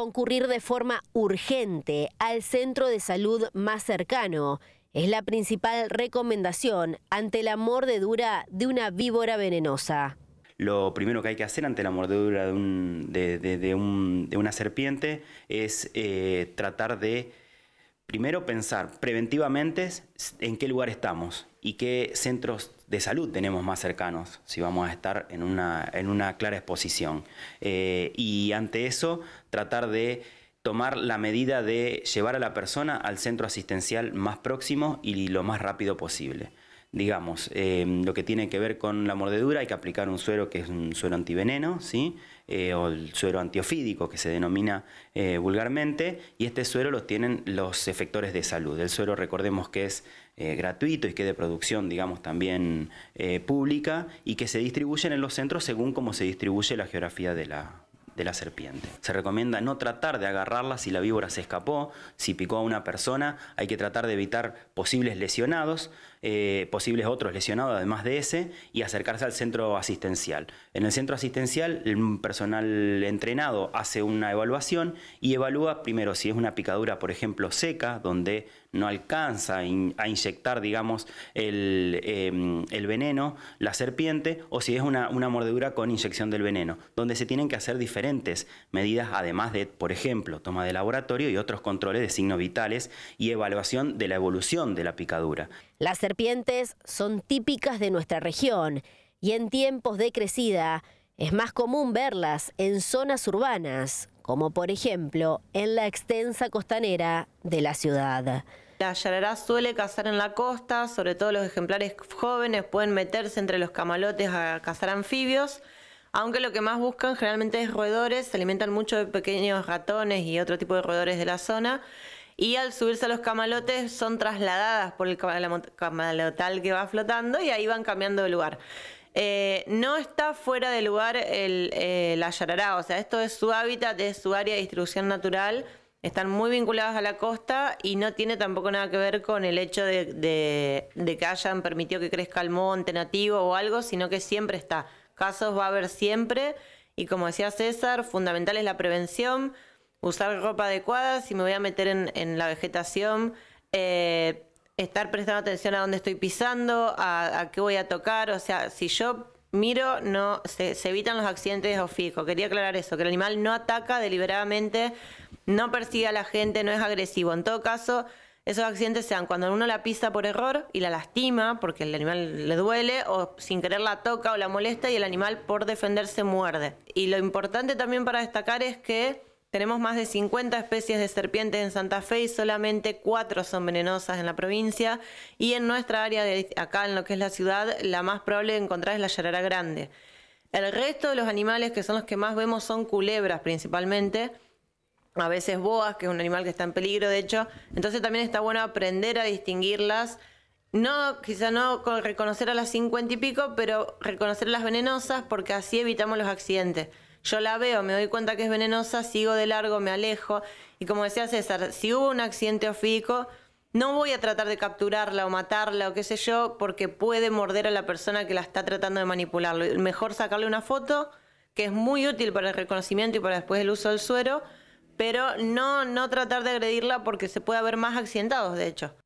concurrir de forma urgente al centro de salud más cercano. Es la principal recomendación ante la mordedura de una víbora venenosa. Lo primero que hay que hacer ante la mordedura de, una serpiente es eh, tratar de primero pensar preventivamente en qué lugar estamos y qué centros de salud tenemos más cercanos si vamos a estar en una, clara exposición. Eh, y ante eso, tratar de tomar la medida de llevar a la persona al centro asistencial más próximo y lo más rápido posible digamos, em, lo que tiene que ver con la mordedura, hay que aplicar un suero que es un suero antiveneno, ¿sí? Eh, o el suero antiofídico que se denomina eh, vulgarmente, y este suero lo tienen los efectores de salud. El suero recordemos que es eh, gratuito y que es de producción, digamos, también pública, y que se distribuyen en los centros según cómo se distribuye la geografía de la, de la serpiente. Se recomienda no tratar de agarrarla si la víbora se escapó, si picó a una persona, hay que tratar de evitar posibles lesionados, eh, posibles otros lesionados además de ese, y acercarse al centro asistencial. En el centro asistencial, el personal entrenado hace una evaluación y evalúa primero si es una picadura, por ejemplo, seca, donde no alcanza a, inyectar, digamos, em, el, veneno, la serpiente, o si es una, una, mordedura con inyección del veneno, donde se tienen que hacer diferentes medidas, además de, por ejemplo, toma de laboratorio y otros controles de signos vitales y evaluación de la evolución de la picadura. Las serpientes son típicas de nuestra región y en tiempos de crecida es más común verlas en zonas urbanas como por ejemplo en la extensa costanera de la ciudad. La yarará suele cazar en la costa, sobre todo los ejemplares jóvenes pueden meterse entre los camalotes a cazar anfibios, aunque lo que más buscan generalmente es roedores, se alimentan mucho de pequeños ratones y otro tipo de roedores de la zona, y al subirse a los camalotes son trasladadas por el camalotal que va flotando y ahí van cambiando de lugar. Eh, no está fuera de lugar el, eh, la yarará, o sea, esto es su hábitat, es su área de distribución natural, están muy vinculadas a la costa y no tiene tampoco nada que ver con el hecho de, que hayan permitido que crezca el monte nativo o algo, sino que siempre está. Casos va a haber siempre y como decía César, fundamental es la prevención, usar ropa adecuada si me voy a meter en, la vegetación. Eh, estar prestando atención a dónde estoy pisando, a, qué voy a tocar, o sea, si yo miro, no se, se evitan los accidentes o fijo. Quería aclarar eso, que el animal no ataca deliberadamente, no persigue a la gente, no es agresivo. En todo caso, esos accidentes sean cuando uno la pisa por error y la lastima porque el animal le duele o sin querer la toca o la molesta y el animal por defenderse muerde. Y lo importante también para destacar es que tenemos más de 50 especies de serpientes en Santa Fe y solamente cuatro son venenosas en la provincia. Y en nuestra área, de, acá en lo que es la ciudad, la más probable de encontrar es la yarara grande. El resto de los animales que son los que más vemos son culebras principalmente. A veces boas, que es un animal que está en peligro, de hecho. Entonces también está bueno aprender a distinguirlas. No, quizá no reconocer a las 50 y pico, pero reconocer las venenosas porque así evitamos los accidentes. Yo la veo, me doy cuenta que es venenosa, sigo de largo, me alejo. Y como decía César, si hubo un accidente ofídico, no voy a tratar de capturarla o matarla o qué sé yo, porque puede morder a la persona que la está tratando de manipularlo. Mejor sacarle una foto, que es muy útil para el reconocimiento y para después el uso del suero, pero no, no tratar de agredirla porque se puede haber más accidentados, de hecho.